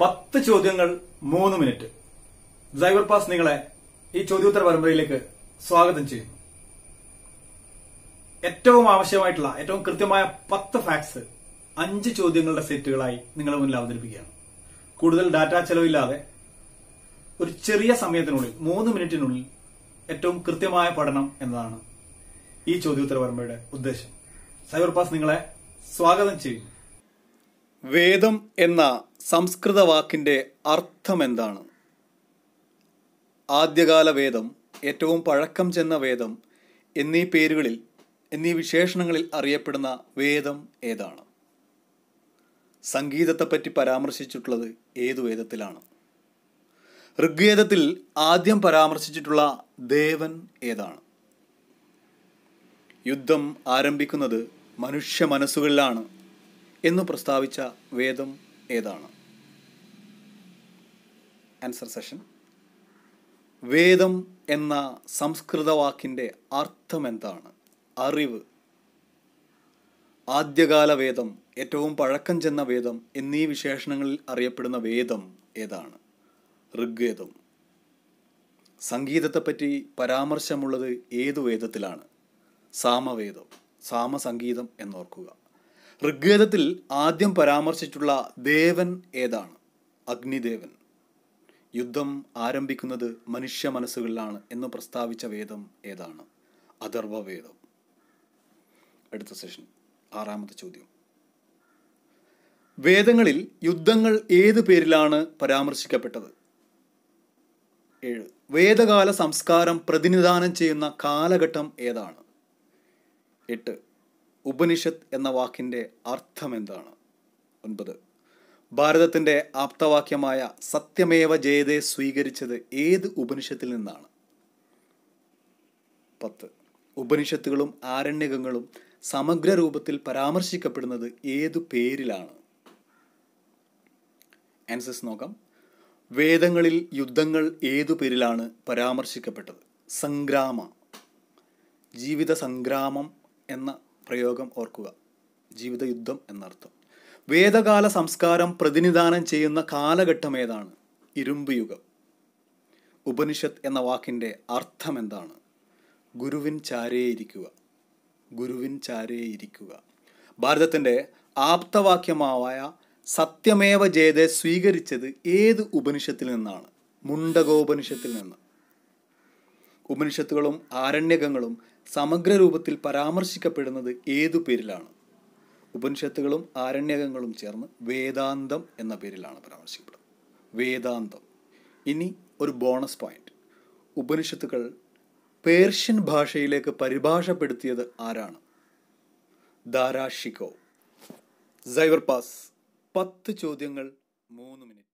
പത്ത് ചോദ്യങ്ങൾ മൂന്ന് മിനിറ്റ് ഡ്രൈവർ പാസ് നിങ്ങളെ ഈ ചോദ്യോത്തര പരമ്പരയിലേക്ക് സ്വാഗതം ചെയ്യുന്നു ഏറ്റവും ആവശ്യമായിട്ടുള്ള ഏറ്റവും കൃത്യമായ പത്ത് ഫാക്ട്സ് അഞ്ച് ചോദ്യങ്ങളുടെ സെറ്റുകളായി നിങ്ങളുടെ മുന്നിൽ അവതരിപ്പിക്കുകയാണ് കൂടുതൽ ഡാറ്റ ചെലവില്ലാതെ ഒരു ചെറിയ സമയത്തിനുള്ളിൽ മൂന്ന് മിനിറ്റിനുള്ളിൽ ഏറ്റവും കൃത്യമായ പഠനം എന്നതാണ് ഈ ചോദ്യോത്തര പരമ്പരയുടെ ഉദ്ദേശം സൈബർ പാസ് നിങ്ങളെ സ്വാഗതം ചെയ്യുന്നു വേദം എന്ന സംസ്കൃത വാക്കിൻ്റെ എന്താണ് ആദ്യകാല വേദം ഏറ്റവും പഴക്കം ചെന്ന വേദം എന്നീ പേരുകളിൽ എന്നീ വിശേഷണങ്ങളിൽ അറിയപ്പെടുന്ന വേദം ഏതാണ് സംഗീതത്തെപ്പറ്റി പരാമർശിച്ചിട്ടുള്ളത് ഏതു വേദത്തിലാണ് ഋഗ്വേദത്തിൽ ആദ്യം പരാമർശിച്ചിട്ടുള്ള ദേവൻ ഏതാണ് യുദ്ധം ആരംഭിക്കുന്നത് മനുഷ്യ മനസ്സുകളിലാണ് എന്ന് പ്രസ്താവിച്ച വേദം ഏതാണ് ആൻസർ സെഷൻ വേദം എന്ന സംസ്കൃത വാക്കിൻ്റെ എന്താണ് അറിവ് ആദ്യകാല വേദം ഏറ്റവും പഴക്കം ചെന്ന വേദം എന്നീ വിശേഷണങ്ങളിൽ അറിയപ്പെടുന്ന വേദം ഏതാണ് ഋഗ്വേദം സംഗീതത്തെപ്പറ്റി പരാമർശമുള്ളത് ഏതു വേദത്തിലാണ് സാമവേദം സാമസംഗീതം എന്നോർക്കുക ഋഗ്വേദത്തിൽ ആദ്യം പരാമർശിച്ചിട്ടുള്ള ദേവൻ ഏതാണ് അഗ്നിദേവൻ യുദ്ധം ആരംഭിക്കുന്നത് മനുഷ്യ മനസ്സുകളിലാണ് എന്ന് പ്രസ്താവിച്ച വേദം ഏതാണ് അഥർവവേദം അടുത്ത സെഷൻ ആറാമത്തെ ചോദ്യം വേദങ്ങളിൽ യുദ്ധങ്ങൾ ഏത് പേരിലാണ് പരാമർശിക്കപ്പെട്ടത് ഏഴ് വേദകാല സംസ്കാരം പ്രതിനിധാനം ചെയ്യുന്ന കാലഘട്ടം ഏതാണ് എട്ട് ഉപനിഷത്ത് എന്ന വാക്കിൻ്റെ അർത്ഥം എന്താണ് ഒൻപത് ഭാരതത്തിൻ്റെ ആപ്തവാക്യമായ സത്യമേവ ജയതെ സ്വീകരിച്ചത് ഏത് ഉപനിഷത്തിൽ നിന്നാണ് പത്ത് ഉപനിഷത്തുകളും ആരണ്യകങ്ങളും സമഗ്ര രൂപത്തിൽ പരാമർശിക്കപ്പെടുന്നത് ഏതു പേരിലാണ് ആൻസസ് നോക്കാം വേദങ്ങളിൽ യുദ്ധങ്ങൾ ഏതു പേരിലാണ് പരാമർശിക്കപ്പെട്ടത് സംഗ്രാമ ജീവിത സംഗ്രാമം എന്ന പ്രയോഗം ഓർക്കുക ജീവിതയുദ്ധം എന്നർത്ഥം വേദകാല സംസ്കാരം പ്രതിനിധാനം ചെയ്യുന്ന കാലഘട്ടം ഏതാണ് ഇരുമ്പ് യുഗം ഉപനിഷത്ത് എന്ന വാക്കിൻ്റെ അർത്ഥം എന്താണ് ഗുരുവിൻ ചാരേയിരിക്കുക ഗുരുവിൻ ചാരേയിരിക്കുക ഭാരതത്തിൻ്റെ ആപ്തവാക്യമായ സത്യമേവ ജയതെ സ്വീകരിച്ചത് ഏത് ഉപനിഷത്തിൽ നിന്നാണ് മുണ്ടകോപനിഷത്തിൽ നിന്ന് ഉപനിഷത്തുകളും ആരണ്യകങ്ങളും സമഗ്ര രൂപത്തിൽ പരാമർശിക്കപ്പെടുന്നത് ഏതു പേരിലാണ് ഉപനിഷത്തുകളും ആരണ്യകങ്ങളും ചേർന്ന് വേദാന്തം എന്ന പേരിലാണ് പരാമർശിക്കപ്പെടുന്നത് വേദാന്തം ഇനി ഒരു ബോണസ് പോയിന്റ് ഉപനിഷത്തുകൾ പേർഷ്യൻ ഭാഷയിലേക്ക് പരിഭാഷപ്പെടുത്തിയത് ആരാണ് ദാരാഷിക്കോ സൈവർപാസ് പത്ത് ചോദ്യങ്ങൾ മൂന്ന് മിനിറ്റ്